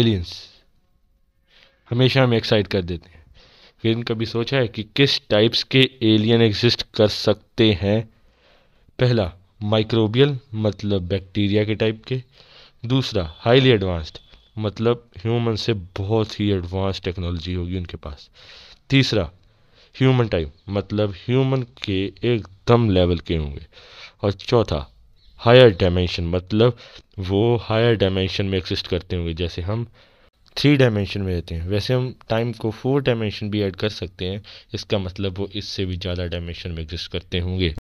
aliens हमेशा हमें excite कर देते हैं लेकिन कभी सोचा है कि किस टाइप्स के एलियन एग्जिस्ट कर सकते हैं पहला माइक्रोबियल मतलब बैक्टीरिया के टाइप के दूसरा हाईली एडवांस्ड मतलब ह्यूमन से बहुत ही एडवांस टेक्नोलॉजी होगी उनके पास तीसरा ह्यूमन टाइप मतलब ह्यूमन के एकदम लेवल के होंगे और चौथा हायर डायमेंशन मतलब वो हायर डायमेंशन में एग्जिस्ट करते होंगे जैसे हम थ्री डायमेंशन में रहते हैं वैसे हम टाइम को फोर डायमेंशन भी ऐड कर सकते हैं इसका मतलब वो इससे भी ज़्यादा डायमेंशन में एग्जिस्ट करते होंगे